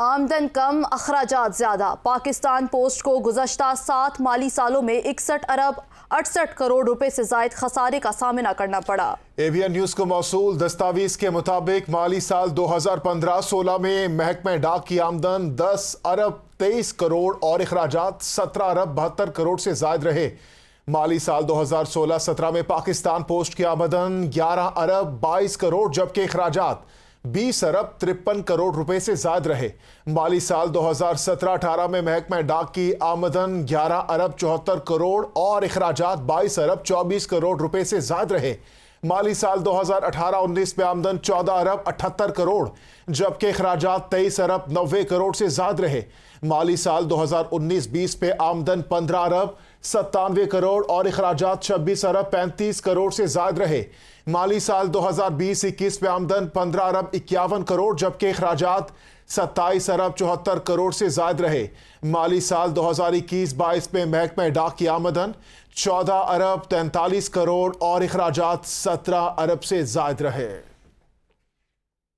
आमदन कम अखराजात ज़्यादा पाकिस्तान पोस्ट को गुजशत सात माली सालों में इकसठ अरब अड़सठ करोड़ रुपए से जायद खसारे का सामना करना पड़ा एवियन न्यूज को मौसू दस्तावेज के मुताबिक माली साल 2015-16 में महकमे डाक की आमदन 10 अरब 23 करोड़ और अखराज 17 अरब बहत्तर करोड़ से जायद रहे माली साल 2016-17 में पाकिस्तान पोस्ट की आमदन 11 अरब 22 करोड़ जबकि अखराजात बीस अरब तिरपन करोड़ रुपए से ज्यादा रहे माली साल 2017-18 में महकमा डाक की आमदन 11 अरब चौहत्तर करोड़ और अखराज 22 अरब 24 करोड़ रुपए से ज्यादा रहे माली साल 2018-19 में आमदन 14 अरब 78 करोड़ जबकि अखराज 23 अरब 90 करोड़ से ज्यादा रहे माली साल 2019-20 पे आमदन 15 अरब सत्तानवे करोड़ और अखराज छब्बीस अरब पैंतीस करोड़ से ज्यादा रहे माली साल दो हजार बीस इक्कीस में आमदन पंद्रह अरब इक्यावन करोड़ जबकि अखराज सत्ताईस अरब चौहत्तर करोड़ से ज्यादा रहे माली साल दो हजार इक्कीस बाईस में महकमा डाक की आमदन चौदह अरब तैंतालीस करोड़ और अखराज सत्रह अरब से ज्यादा रहे